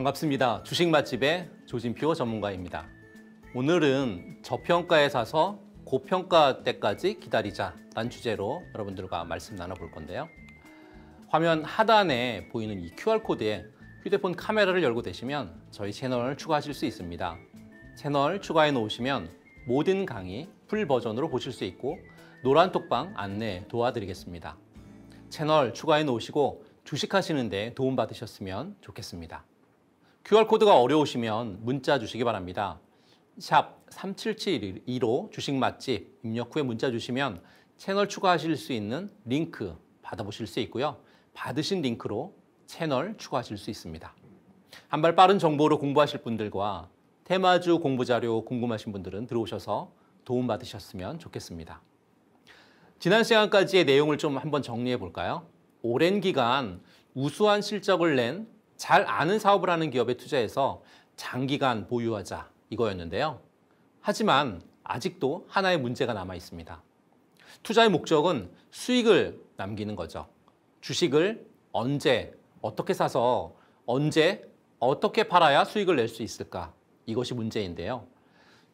반갑습니다. 주식 맛집의 조진표 전문가입니다. 오늘은 저평가에 사서 고평가 때까지 기다리자란 주제로 여러분들과 말씀 나눠볼 건데요. 화면 하단에 보이는 이 QR코드에 휴대폰 카메라를 열고 되시면 저희 채널을 추가하실 수 있습니다. 채널 추가해 놓으시면 모든 강의 풀 버전으로 보실 수 있고 노란 톡방 안내 도와드리겠습니다. 채널 추가해 놓으시고 주식하시는데 도움받으셨으면 좋겠습니다. QR코드가 어려우시면 문자 주시기 바랍니다. 샵 3772로 주식 맛집 입력 후에 문자 주시면 채널 추가하실 수 있는 링크 받아보실 수 있고요. 받으신 링크로 채널 추가하실 수 있습니다. 한발 빠른 정보로 공부하실 분들과 테마주 공부 자료 궁금하신 분들은 들어오셔서 도움받으셨으면 좋겠습니다. 지난 시간까지의 내용을 좀 한번 정리해 볼까요? 오랜 기간 우수한 실적을 낸잘 아는 사업을 하는 기업에 투자해서 장기간 보유하자 이거였는데요. 하지만 아직도 하나의 문제가 남아 있습니다. 투자의 목적은 수익을 남기는 거죠. 주식을 언제, 어떻게 사서 언제, 어떻게 팔아야 수익을 낼 수 있을까? 이것이 문제인데요.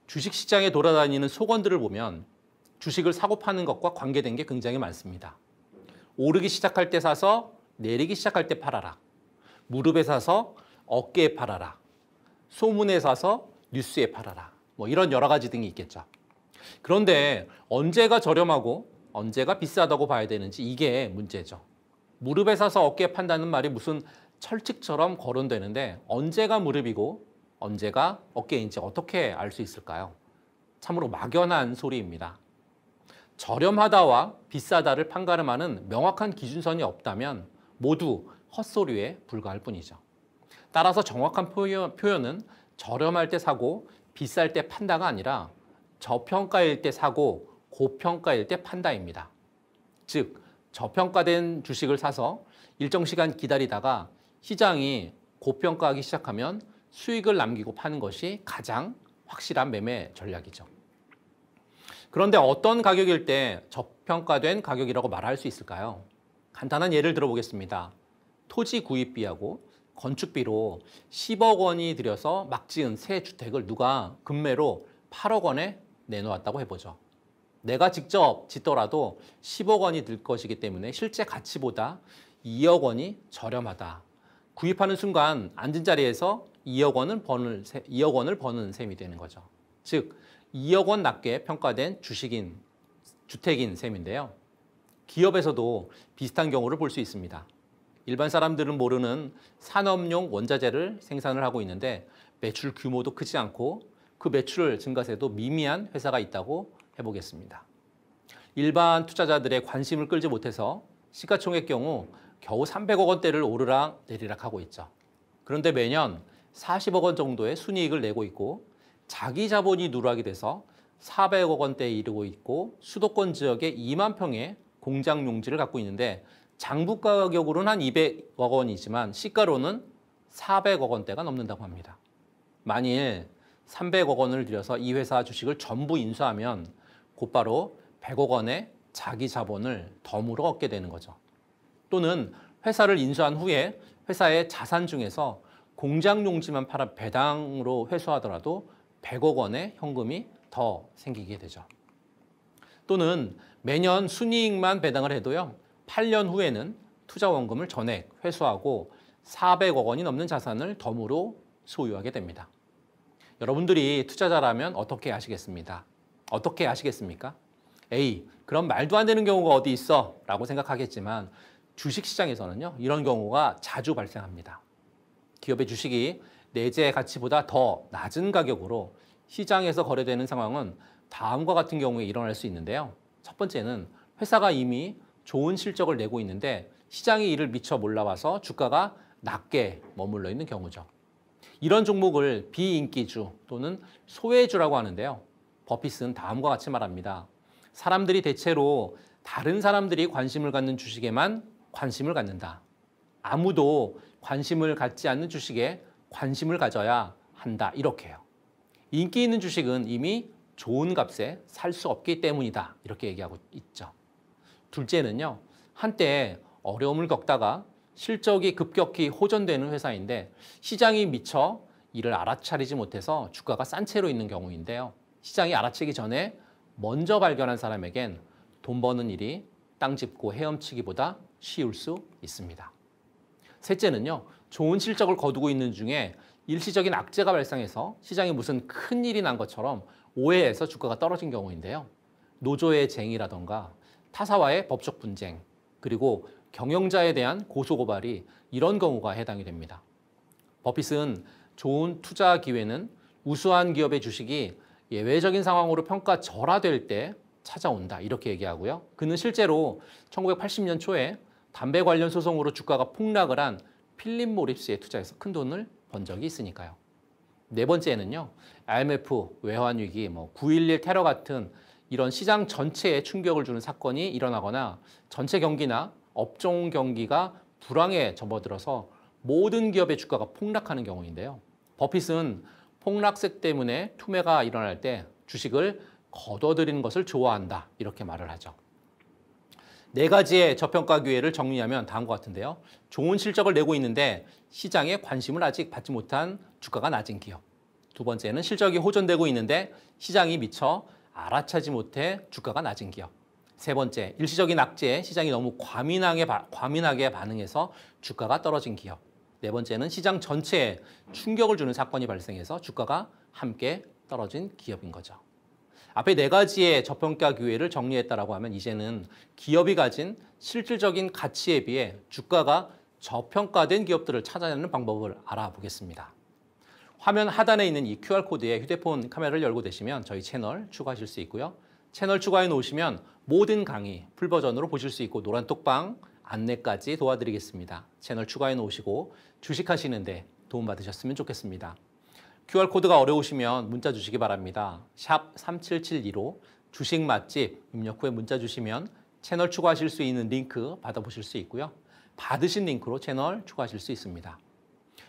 주식시장에 돌아다니는 소건들을 보면 주식을 사고 파는 것과 관계된 게 굉장히 많습니다. 오르기 시작할 때 사서 내리기 시작할 때 팔아라. 무릎에 사서 어깨에 팔아라. 소문에 사서 뉴스에 팔아라. 뭐 이런 여러 가지 등이 있겠죠. 그런데 언제가 저렴하고 언제가 비싸다고 봐야 되는지 이게 문제죠. 무릎에 사서 어깨에 판다는 말이 무슨 철칙처럼 거론되는데 언제가 무릎이고 언제가 어깨인지 어떻게 알 수 있을까요? 참으로 막연한 소리입니다. 저렴하다와 비싸다를 판가름하는 명확한 기준선이 없다면 모두 헛소리에 불과할 뿐이죠. 따라서 정확한 표현은 저렴할 때 사고 비쌀 때 판다가 아니라 저평가일 때 사고 고평가일 때 판다입니다. 즉, 저평가된 주식을 사서 일정 시간 기다리다가 시장이 고평가하기 시작하면 수익을 남기고 파는 것이 가장 확실한 매매 전략이죠. 그런데 어떤 가격일 때 저평가된 가격이라고 말할 수 있을까요? 간단한 예를 들어보겠습니다. 토지 구입비하고 건축비로 10억 원이 들여서 막 지은 새 주택을 누가 금매로 8억 원에 내놓았다고 해보죠. 내가 직접 짓더라도 10억 원이 들 것이기 때문에 실제 가치보다 2억 원이 저렴하다. 구입하는 순간 앉은 자리에서 2억 원을 버는 2억 원을 버는 셈이 되는 거죠. 즉 2억 원 낮게 평가된 주식인 주택인 셈인데요. 기업에서도 비슷한 경우를 볼 수 있습니다. 일반 사람들은 모르는 산업용 원자재를 생산을 하고 있는데 매출 규모도 크지 않고 그 매출 증가세도 미미한 회사가 있다고 해보겠습니다. 일반 투자자들의 관심을 끌지 못해서 시가총액 경우 겨우 300억 원대를 오르락 내리락 하고 있죠. 그런데 매년 40억 원 정도의 순이익을 내고 있고 자기 자본이 누락이 돼서 400억 원대에 이르고 있고 수도권 지역에 2만 평의 공장 용지를 갖고 있는데 장부 가격으로는 한 200억 원이지만 시가로는 400억 원대가 넘는다고 합니다. 만일 300억 원을 들여서 이 회사 주식을 전부 인수하면 곧바로 100억 원의 자기 자본을 덤으로 얻게 되는 거죠. 또는 회사를 인수한 후에 회사의 자산 중에서 공장 용지만 팔아 배당으로 회수하더라도 100억 원의 현금이 더 생기게 되죠. 또는 매년 순이익만 배당을 해도요. 8년 후에는 투자원금을 전액 회수하고 400억 원이 넘는 자산을 덤으로 소유하게 됩니다. 여러분들이 투자자라면 어떻게 아시겠습니다. 어떻게 아시겠습니까? 에이, 그럼 말도 안 되는 경우가 어디 있어? 라고 생각하겠지만 주식시장에서는요, 이런 경우가 자주 발생합니다. 기업의 주식이 내재 가치보다 더 낮은 가격으로 시장에서 거래되는 상황은 다음과 같은 경우에 일어날 수 있는데요. 첫 번째는 회사가 이미 좋은 실적을 내고 있는데 시장이 이를 미처 몰라와서 주가가 낮게 머물러 있는 경우죠. 이런 종목을 비인기주 또는 소외주라고 하는데요. 버핏은 다음과 같이 말합니다. 사람들이 대체로 다른 사람들이 관심을 갖는 주식에만 관심을 갖는다. 아무도 관심을 갖지 않는 주식에 관심을 가져야 한다. 이렇게 해요. 인기 있는 주식은 이미 좋은 값에 살 수 없기 때문이다. 이렇게 얘기하고 있죠. 둘째는요. 한때 어려움을 겪다가 실적이 급격히 호전되는 회사인데 시장이 미처 이를 알아차리지 못해서 주가가 싼 채로 있는 경우인데요. 시장이 알아채기 전에 먼저 발견한 사람에겐 돈 버는 일이 땅 짚고 헤엄치기보다 쉬울 수 있습니다. 셋째는요. 좋은 실적을 거두고 있는 중에 일시적인 악재가 발생해서 시장이 무슨 큰 일이 난 것처럼 오해해서 주가가 떨어진 경우인데요. 노조의 쟁이라던가 타사와의 법적 분쟁, 그리고 경영자에 대한 고소고발이 이런 경우가 해당이 됩니다. 버핏은 좋은 투자 기회는 우수한 기업의 주식이 예외적인 상황으로 평가절하될 때 찾아온다 이렇게 얘기하고요. 그는 실제로 1980년 초에 담배 관련 소송으로 주가가 폭락을 한 필립 모립스에 투자해서 큰 돈을 번 적이 있으니까요. 네 번째는요. IMF 외환 위기, 뭐 9.11 테러 같은 이런 시장 전체에 충격을 주는 사건이 일어나거나 전체 경기나 업종 경기가 불황에 접어들어서 모든 기업의 주가가 폭락하는 경우인데요. 버핏은 폭락세 때문에 투매가 일어날 때 주식을 거둬들이는 것을 좋아한다 이렇게 말을 하죠. 네 가지의 저평가 기회를 정리하면 다음과 같은데요. 좋은 실적을 내고 있는데 시장의 관심을 아직 받지 못한 주가가 낮은 기업. 두 번째는 실적이 호전되고 있는데 시장이 미처 알아차지 못해 주가가 낮은 기업. 세 번째, 일시적인 악재에 시장이 너무 과민하게, 과민하게 반응해서 주가가 떨어진 기업. 네 번째는 시장 전체에 충격을 주는 사건이 발생해서 주가가 함께 떨어진 기업인 거죠. 앞에 네 가지의 저평가 기회를 정리했다라고 하면 이제는 기업이 가진 실질적인 가치에 비해 주가가 저평가된 기업들을 찾아내는 방법을 알아보겠습니다. 화면 하단에 있는 이 QR코드에 휴대폰 카메라를 열고 되시면 저희 채널 추가하실 수 있고요. 채널 추가해 놓으시면 모든 강의 풀버전으로 보실 수 있고 노란 톡방 안내까지 도와드리겠습니다. 채널 추가해 놓으시고 주식하시는데 도움받으셨으면 좋겠습니다. QR코드가 어려우시면 문자 주시기 바랍니다. 샵 3772로 주식 맛집 입력 후에 문자 주시면 채널 추가하실 수 있는 링크 받아보실 수 있고요. 받으신 링크로 채널 추가하실 수 있습니다.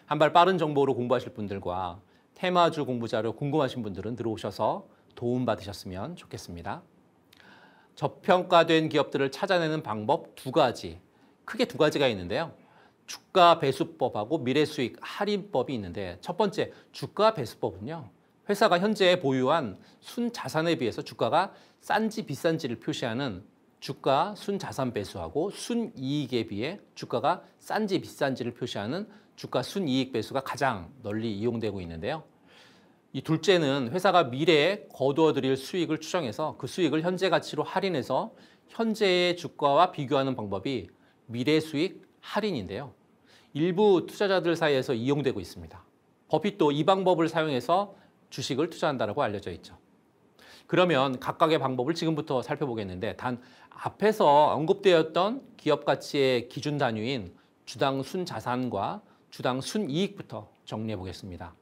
한발 빠른 정보로 공부하실 분들과 테마주 공부 자료 궁금하신 분들은 들어오셔서 도움받으셨으면 좋겠습니다. 저평가된 기업들을 찾아내는 방법 두 가지, 크게 두 가지가 있는데요. 주가 배수법하고 미래 수익 할인법이 있는데 첫 번째 주가 배수법은요. 회사가 현재 보유한 순자산에 비해서 주가가 싼지 비싼지를 표시하는 주가 순자산 배수하고 순이익에 비해 주가가 싼지 비싼지를 표시하는 주가 순이익 배수가 가장 널리 이용되고 있는데요. 이 둘째는 회사가 미래에 거두어들일 수익을 추정해서 그 수익을 현재 가치로 할인해서 현재의 주가와 비교하는 방법이 미래 수익 할인인데요. 일부 투자자들 사이에서 이용되고 있습니다. 버핏도 이 방법을 사용해서 주식을 투자한다고 알려져 있죠. 그러면 각각의 방법을 지금부터 살펴보겠는데 단 앞에서 언급되었던 기업 가치의 기준 단위인 주당 순자산과 주당 순이익부터 정리해 보겠습니다.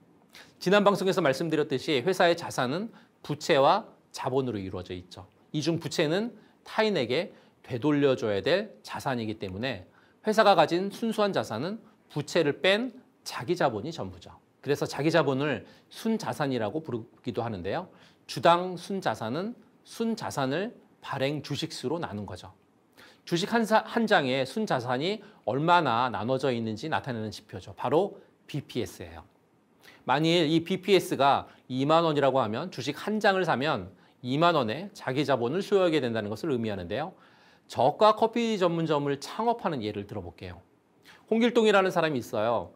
지난 방송에서 말씀드렸듯이 회사의 자산은 부채와 자본으로 이루어져 있죠. 이 중 부채는 타인에게 되돌려줘야 될 자산이기 때문에 회사가 가진 순수한 자산은 부채를 뺀 자기 자본이 전부죠. 그래서 자기 자본을 순자산이라고 부르기도 하는데요. 주당 순자산은 순자산을 발행 주식수로 나눈 거죠. 주식 한, 사, 한 장의 순자산이 얼마나 나눠져 있는지 나타내는 지표죠. 바로 BPS예요. 만일 이 BPS가 2만 원이라고 하면 주식 한 장을 사면 2만 원의 자기 자본을 소여하게 된다는 것을 의미하는데요. 저가 커피 전문점을 창업하는 예를 들어볼게요. 홍길동이라는 사람이 있어요.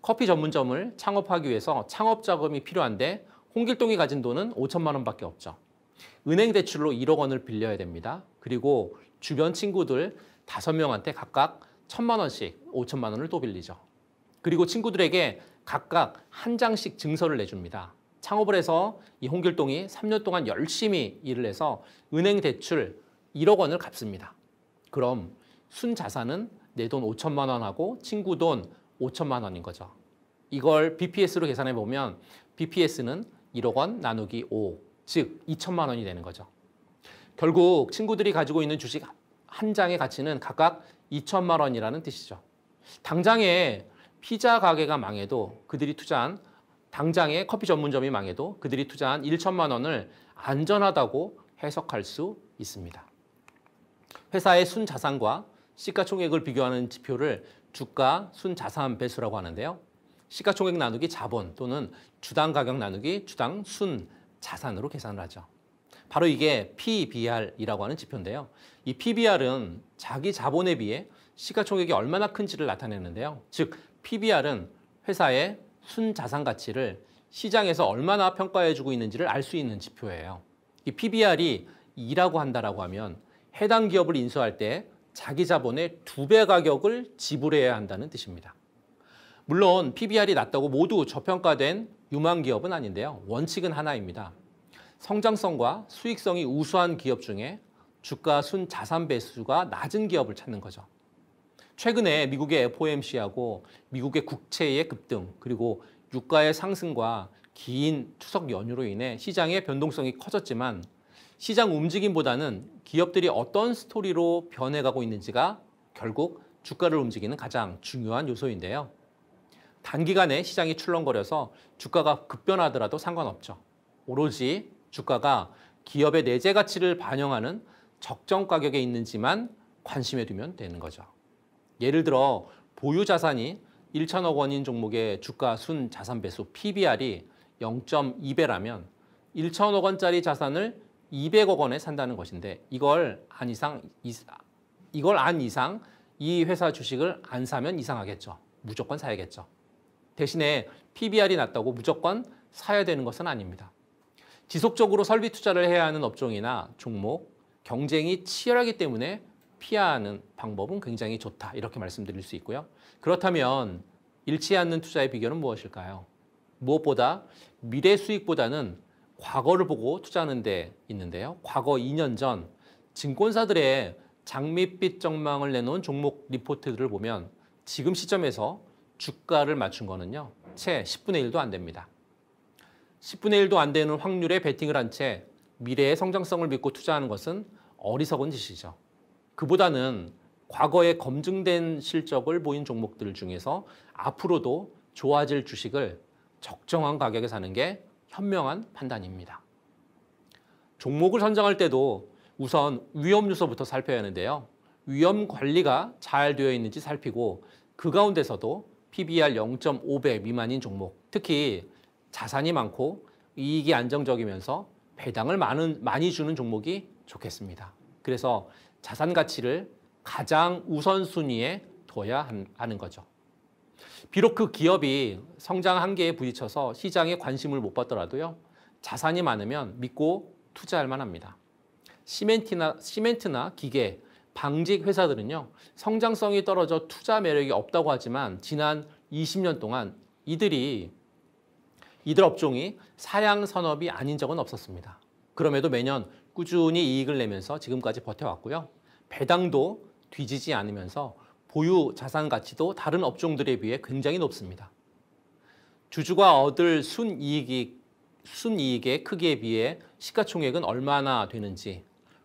커피 전문점을 창업하기 위해서 창업 자금이 필요한데 홍길동이 가진 돈은 5천만 원밖에 없죠. 은행 대출로 1억 원을 빌려야 됩니다. 그리고 주변 친구들 다섯 명한테 각각 천만 원씩 오천만 원을 또 빌리죠. 그리고 친구들에게 각각 한 장씩 증서를 내줍니다. 창업을 해서 이 홍길동이 3년 동안 열심히 일을 해서 은행 대출 1억 원을 갚습니다. 그럼 순 자산은 내 돈 5천만 원하고 친구 돈 5천만 원인 거죠. 이걸 BPS로 계산해 보면 BPS는 1억 원 나누기 5, 즉 2천만 원이 되는 거죠. 결국 친구들이 가지고 있는 주식 한 장의 가치는 각각 2천만 원이라는 뜻이죠. 당장에 피자 가게가 망해도 그들이 투자한 당장에 커피 전문점이 망해도 그들이 투자한 1천만 원을 안전하다고 해석할 수 있습니다. 회사의 순자산과 시가총액을 비교하는 지표를 주가 순자산 배수라고 하는데요. 시가총액 나누기 자본 또는 주당 가격 나누기 주당 순자산으로 계산을 하죠. 바로 이게 PBR이라고 하는 지표인데요. 이 PBR은 자기 자본에 비해 시가총액이 얼마나 큰지를 나타내는데요. 즉, PBR은 회사의 순자산 가치를 시장에서 얼마나 평가해주고 있는지를 알 수 있는 지표예요. 이 PBR이 2라고 한다라고 하면 해당 기업을 인수할 때 자기 자본의 두 배 가격을 지불해야 한다는 뜻입니다. 물론 PBR이 낮다고 모두 저평가된 유망 기업은 아닌데요. 원칙은 하나입니다. 성장성과 수익성이 우수한 기업 중에 주가 순 자산 배수가 낮은 기업을 찾는 거죠. 최근에 미국의 FOMC하고 미국의 국채의 급등 그리고 유가의 상승과 긴 추석 연휴로 인해 시장의 변동성이 커졌지만 시장 움직임보다는 기업들이 어떤 스토리로 변해가고 있는지가 결국 주가를 움직이는 가장 중요한 요소인데요. 단기간에 시장이 출렁거려서 주가가 급변하더라도 상관없죠. 오로지 주가가 기업의 내재 가치를 반영하는 적정 가격에 있는지만 관심에 두면 되는 거죠. 예를 들어 보유 자산이 1천억 원인 종목의 주가 순 자산 배수 PBR이 0.2배라면 1천억 원짜리 자산을 200억 원에 산다는 것인데 이걸 안 이상 이걸 안 이상 이 회사 주식을 안 사면 이상하겠죠. 무조건 사야겠죠. 대신에 PBR이 낮다고 무조건 사야 되는 것은 아닙니다. 지속적으로 설비 투자를 해야 하는 업종이나 종목, 경쟁이 치열하기 때문에 피하는 방법은 굉장히 좋다. 이렇게 말씀드릴 수 있고요. 그렇다면 잃지 않는 투자의 비결은 무엇일까요? 무엇보다 미래 수익보다는 과거를 보고 투자하는 데 있는데요. 과거 2년 전 증권사들의 장밋빛 전망을 내놓은 종목 리포트들을 보면 지금 시점에서 주가를 맞춘 거는요. 채 10분의 1도 안 됩니다. 10분의 1도 안 되는 확률에 베팅을 한 채 미래의 성장성을 믿고 투자하는 것은 어리석은 짓이죠. 그보다는 과거에 검증된 실적을 보인 종목들 중에서 앞으로도 좋아질 주식을 적정한 가격에 사는 게 현명한 판단입니다. 종목을 선정할 때도 우선 위험 요소부터 살펴야 하는데요. 위험 관리가 잘 되어 있는지 살피고 그 가운데서도 PBR 0.5배 미만인 종목, 특히 자산이 많고 이익이 안정적이면서 배당을 많은, 많이 주는 종목이 좋겠습니다. 그래서 자산 가치를 가장 우선순위에 둬야 하는 거죠. 비록 그 기업이 성장 한계에 부딪혀서 시장에 관심을 못 받더라도요. 자산이 많으면 믿고 투자할 만합니다. 시멘트나, 시멘트나 기계, 방직 회사들은요. 성장성이 떨어져 투자 매력이 없다고 하지만 지난 20년 동안 이들이 이들 업종이 사양 산업이 아닌 적은 없었습니다. 그럼에도 매년 꾸준히 이익을 내면서 지금까지 버텨왔고요. 배당도 뒤지지 않으면서 보유 자산 가치도 다른 업종들에 비해 굉장히 높습니다. 주주가 얻을 순이익이, 순이익의 크기에 비해 시가총액은 얼마나 되는지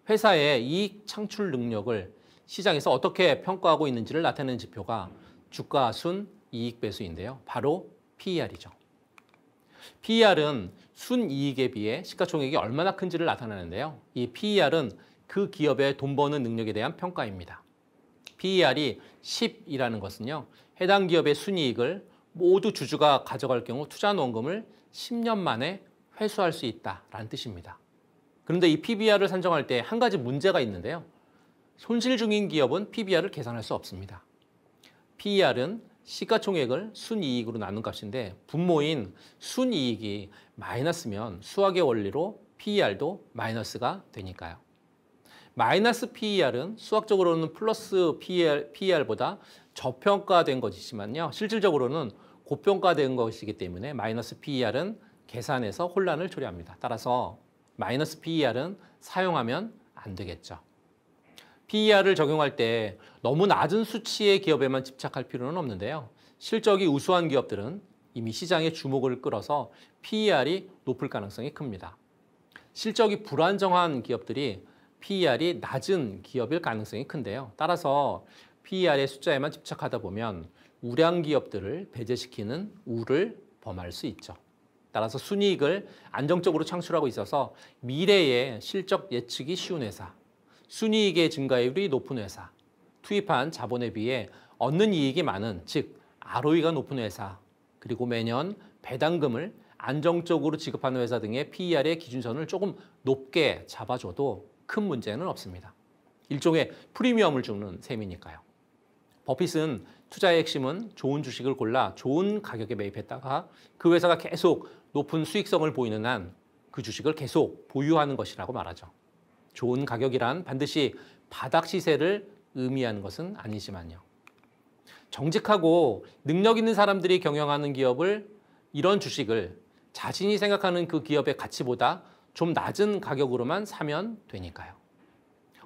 회사의 이익 창출 능력을 시장에서 어떻게 평가하고 있는지를 나타내는 지표가 주가 순 이익 배수인데요. 바로 PER이죠. PER은 순이익에 비해 시가총액이 얼마나 큰지를 나타내는데요. 이 PER은 그 기업의 돈 버는 능력에 대한 평가입니다. PER이 10이라는 것은요. 해당 기업의 순이익을 모두 주주가 가져갈 경우 투자 원금을 10년 만에 회수할 수 있다라는 뜻입니다. 그런데 이 PBR을 산정할 때 한 가지 문제가 있는데요. 손실 중인 기업은 PBR을 계산할 수 없습니다. PER은 시가총액을 순이익으로 나눈 값인데 분모인 순이익이 마이너스면 수학의 원리로 PER도 마이너스가 되니까요. 마이너스 PER은 수학적으로는 플러스 PER, PER보다 저평가된 것이지만요. 실질적으로는 고평가된 것이기 때문에 마이너스 PER은 계산에서 혼란을 초래합니다. 따라서 마이너스 PER은 사용하면 안 되겠죠. PER을 적용할 때 너무 낮은 수치의 기업에만 집착할 필요는 없는데요. 실적이 우수한 기업들은 이미 시장의 주목을 끌어서 PER이 높을 가능성이 큽니다. 실적이 불안정한 기업들이 PER이 낮은 기업일 가능성이 큰데요. 따라서 PER의 숫자에만 집착하다 보면 우량 기업들을 배제시키는 우를 범할 수 있죠. 따라서 순이익을 안정적으로 창출하고 있어서 미래의 실적 예측이 쉬운 회사, 순이익의 증가율이 높은 회사, 투입한 자본에 비해 얻는 이익이 많은, 즉 ROE가 높은 회사, 그리고 매년 배당금을 안정적으로 지급하는 회사 등의 PER의 기준선을 조금 높게 잡아줘도 큰 문제는 없습니다. 일종의 프리미엄을 주는 셈이니까요. 버핏은 투자의 핵심은 좋은 주식을 골라 좋은 가격에 매입했다가 그 회사가 계속 높은 수익성을 보이는 한 그 주식을 계속 보유하는 것이라고 말하죠. 좋은 가격이란 반드시 바닥 시세를 의미하는 것은 아니지만요. 정직하고 능력 있는 사람들이 경영하는 기업을 이런 주식을 자신이 생각하는 그 기업의 가치보다 좀 낮은 가격으로만 사면 되니까요.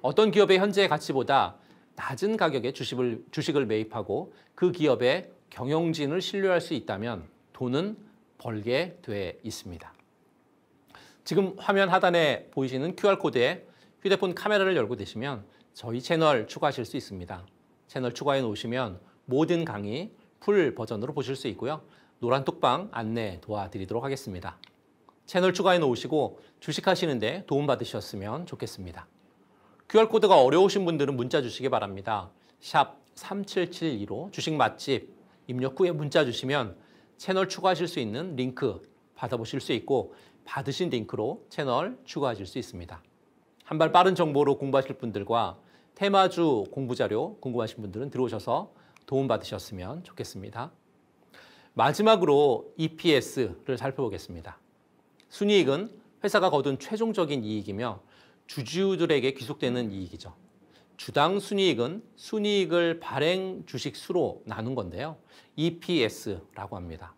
어떤 기업의 현재 가치보다 낮은 가격에 주식을, 주식을 매입하고 그 기업의 경영진을 신뢰할 수 있다면 돈은 벌게 돼 있습니다. 지금 화면 하단에 보이시는 QR코드에 휴대폰 카메라를 열고 되시면 저희 채널 추가하실 수 있습니다. 채널 추가해 놓으시면 모든 강의 풀 버전으로 보실 수 있고요. 노란 톡방 안내 도와드리도록 하겠습니다. 채널 추가해 놓으시고 주식하시는데 도움받으셨으면 좋겠습니다. QR코드가 어려우신 분들은 문자 주시기 바랍니다. 샵 3772로 주식 맛집 입력 후에 문자 주시면 채널 추가하실 수 있는 링크 받아보실 수 있고 받으신 링크로 채널 추가하실 수 있습니다. 한발 빠른 정보로 공부하실 분들과 테마주 공부 자료 궁금하신 분들은 들어오셔서 도움받으셨으면 좋겠습니다. 마지막으로 EPS를 살펴보겠습니다. 순이익은 회사가 거둔 최종적인 이익이며 주주들에게 귀속되는 이익이죠. 주당 순이익은 순이익을 발행 주식 수로 나눈 건데요. EPS라고 합니다.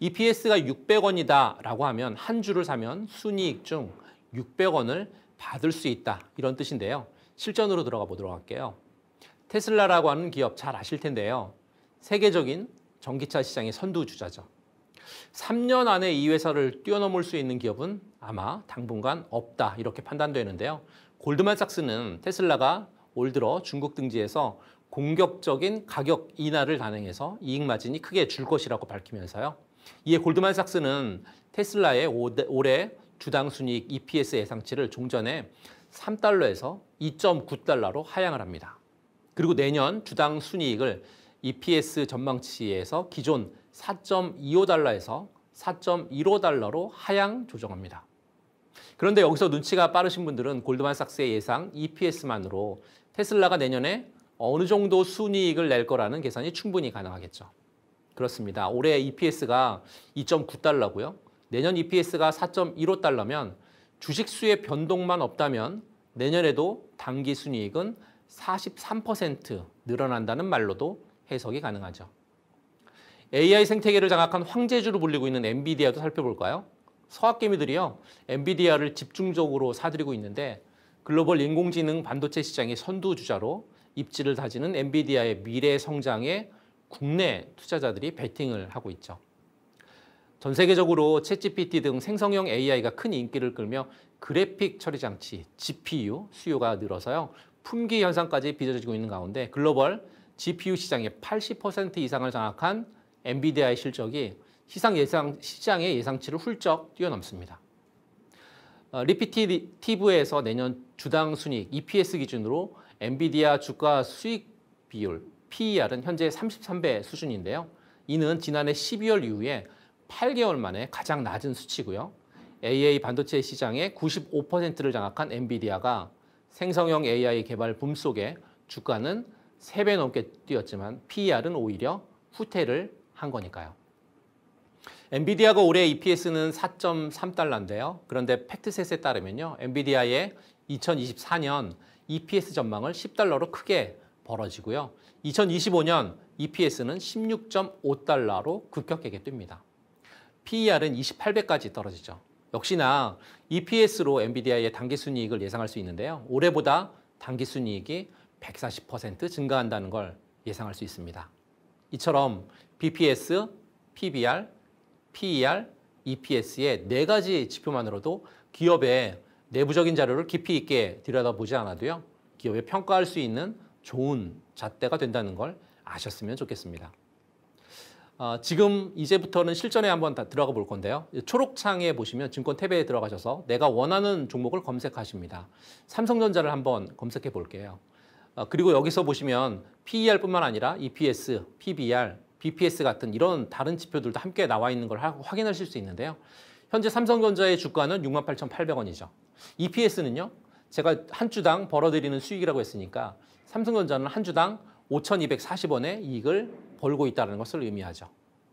EPS가 600원이다라고 하면 한 주를 사면 순이익 중 600원을 받을 수 있다. 이런 뜻인데요. 실전으로 들어가 보도록 할게요. 테슬라라고 하는 기업 잘 아실 텐데요. 세계적인 전기차 시장의 선두주자죠. 3년 안에 이 회사를 뛰어넘을 수 있는 기업은 아마 당분간 없다 이렇게 판단되는데요. 골드만삭스는 테슬라가 올 들어 중국 등지에서 공격적인 가격 인하를 단행해서 이익 마진이 크게 줄 것이라고 밝히면서요. 이에 골드만삭스는 테슬라의 올해 주당 순이익 EPS 예상치를 종전에 3달러에서 2.9달러로 하향을 합니다. 그리고 내년 주당 순이익을 EPS 전망치에서 기존 4.25달러에서 4.15달러로 하향 조정합니다. 그런데 여기서 눈치가 빠르신 분들은 골드만삭스의 예상 EPS만으로 테슬라가 내년에 어느 정도 순이익을 낼 거라는 계산이 충분히 가능하겠죠. 그렇습니다. 올해 EPS가 2.9달러고요. 내년 EPS가 4.15달러면 주식 수의 변동만 없다면 내년에도 당기 순이익은 43% 늘어난다는 말로도 해석이 가능하죠. AI 생태계를 장악한 황제주로 불리고 있는 엔비디아도 살펴볼까요? 서학개미들이요. 엔비디아를 집중적으로 사들이고 있는데 글로벌 인공지능 반도체 시장의 선두주자로 입지를 다지는 엔비디아의 미래 성장에 국내 투자자들이 베팅을 하고 있죠. 전 세계적으로 챗GPT 등 생성형 AI가 큰 인기를 끌며 그래픽 처리 장치 GPU 수요가 늘어서요. 품귀 현상까지 빚어지고 있는 가운데 글로벌 GPU 시장의 80% 이상을 장악한 엔비디아의 실적이 시장 예상, 시장의 예상치를 훌쩍 뛰어넘습니다. 어, 리피티브에서 내년 주당 순이익 EPS 기준으로 엔비디아 주가 수익 비율 PER은 현재 33배 수준인데요. 이는 지난해 12월 이후에 8개월 만에 가장 낮은 수치고요. AA 반도체 시장의 95%를 장악한 엔비디아가 생성형 AI 개발 붐 속에 주가는 3배 넘게 뛰었지만 PER은 오히려 후퇴를 한 거니까요. 엔비디아가 올해 EPS는 4.3달러인데요. 그런데 팩트셋에 따르면요. 엔비디아의 2024년 EPS 전망을 10달러로 크게 벌어지고요. 2025년 EPS는 16.5달러로 급격하게 뜹니다. PER은 28배까지 떨어지죠. 역시나 EPS로 엔비디아의 단기순이익을 예상할 수 있는데요. 올해보다 단기순이익이 140% 증가한다는 걸 예상할 수 있습니다. 이처럼 BPS, PBR, PER, EPS의 네 가지 지표만으로도 기업의 내부적인 자료를 깊이 있게 들여다보지 않아도요. 기업에 평가할 수 있는 좋은 잣대가 된다는 걸 아셨으면 좋겠습니다. 어, 지금 이제부터는 실전에 한번 다 들어가 볼 건데요. 초록창에 보시면 증권 탭에 들어가셔서 내가 원하는 종목을 검색하십니다. 삼성전자를 한번 검색해 볼게요. 어, 그리고 여기서 보시면 PER뿐만 아니라 EPS, PBR, BPS 같은 이런 다른 지표들도 함께 나와 있는 걸 하, 확인하실 수 있는데요. 현재 삼성전자의 주가는 68,800원이죠. EPS는요. 제가 한 주당 벌어들이는 수익이라고 했으니까 삼성전자는 한 주당 5,240원의 이익을 벌고 있다는 것을 의미하죠.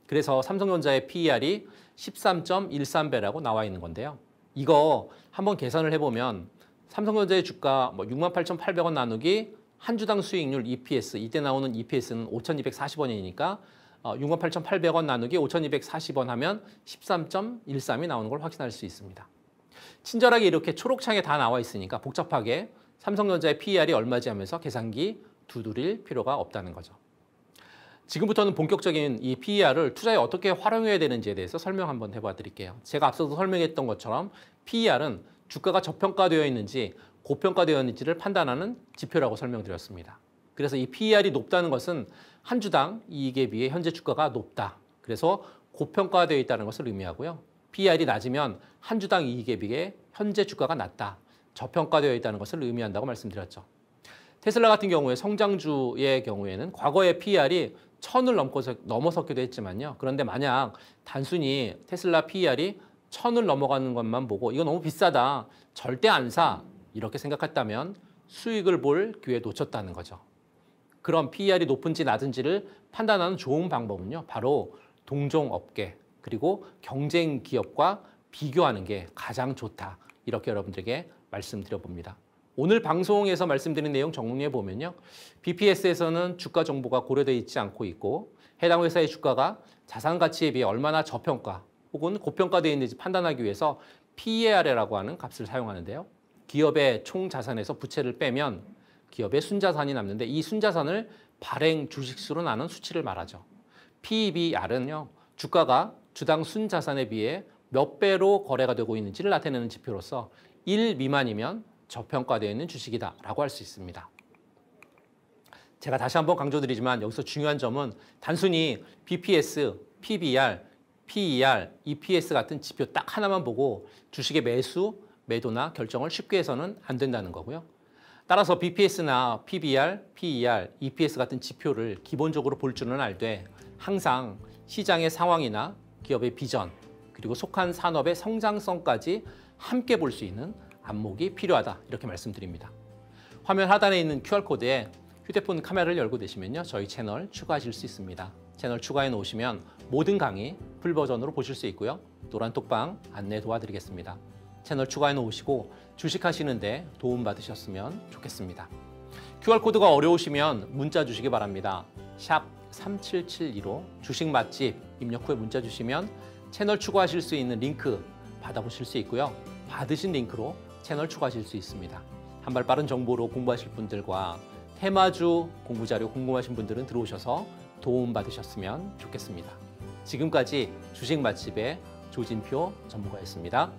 그래서 삼성전자의 PER이 13.13배라고 나와 있는 건데요. 이거 한번 계산을 해보면 삼성전자의 주가 뭐 68,800원 나누기 한 주당 수익률 EPS 이때 나오는 EPS는 5,240원이니까 68,800원 나누기 5,240원 하면 13.13이 나오는 걸 확인할 수 있습니다. 친절하게 이렇게 초록창에 다 나와 있으니까 복잡하게 삼성전자의 PER이 얼마지 하면서 계산기 두드릴 필요가 없다는 거죠. 지금부터는 본격적인 이 PER을 투자에 어떻게 활용해야 되는지에 대해서 설명 한번 해봐 드릴게요. 제가 앞서도 설명했던 것처럼 PER은 주가가 저평가되어 있는지 고평가되어 있는지를 판단하는 지표라고 설명드렸습니다. 그래서 이 PER이 높다는 것은 한 주당 이익에 비해 현재 주가가 높다. 그래서 고평가되어 있다는 것을 의미하고요. PER이 낮으면 한 주당 이익에 비해 현재 주가가 낮다. 저평가되어 있다는 것을 의미한다고 말씀드렸죠. 테슬라 같은 경우에 성장주의 경우에는 과거의 PER이 1 0 0 0을 넘고서, 넘어섰기도 했지만요. 그런데 만약 단순히 테슬라 PER이 1 0 0 0을 넘어가는 것만 보고 이거 너무 비싸다. 절대 안 사. 이렇게 생각했다면 수익을 볼 기회 놓쳤다는 거죠. 그럼 PER이 높은지 낮은지를 판단하는 좋은 방법은요. 바로 동종 업계 그리고 경쟁 기업과 비교하는 게 가장 좋다. 이렇게 여러분들에게 말씀드려 봅니다. 오늘 방송에서 말씀드린 내용 정리해 보면요. BPS에서는 주가 정보가 고려되어 있지 않고 있고 해당 회사의 주가가 자산 가치에 비해 얼마나 저평가 혹은 고평가되어 있는지 판단하기 위해서 PER이라고 하는 값을 사용하는데요. 기업의 총 자산에서 부채를 빼면 기업의 순자산이 남는데 이 순자산을 발행 주식수로 나눈 수치를 말하죠. PER은요. 주가가 주당 순자산에 비해 몇 배로 거래가 되고 있는지를 나타내는 지표로서 1 미만이면 저평가되어 있는 주식이다라고 할 수 있습니다. 제가 다시 한번 강조드리지만 여기서 중요한 점은 단순히 BPS, PBR, PER, EPS 같은 지표 딱 하나만 보고 주식의 매수, 매도나 결정을 쉽게 해서는 안 된다는 거고요. 따라서 BPS나 PBR, PER, EPS 같은 지표를 기본적으로 볼 줄은 알되 항상 시장의 상황이나 기업의 비전, 그리고 속한 산업의 성장성까지 함께 볼 수 있는 안목이 필요하다 이렇게 말씀드립니다. 화면 하단에 있는 QR코드에 휴대폰 카메라를 열고 되시면요. 저희 채널 추가하실 수 있습니다. 채널 추가해 놓으시면 모든 강의 풀버전으로 보실 수 있고요. 노란 톡방 안내 도와드리겠습니다. 채널 추가해 놓으시고 주식하시는데 도움받으셨으면 좋겠습니다. QR코드가 어려우시면 문자 주시기 바랍니다. 샵 3772로 주식 맛집 입력 후에 문자 주시면 채널 추가하실 수 있는 링크 받아보실 수 있고요. 받으신 링크로 채널 추가하실 수 있습니다. 한발 빠른 정보로 공부하실 분들과 테마주 공부 자료 궁금하신 분들은 들어오셔서 도움 받으셨으면 좋겠습니다. 지금까지 주식 맛집의 조진표 전문가였습니다.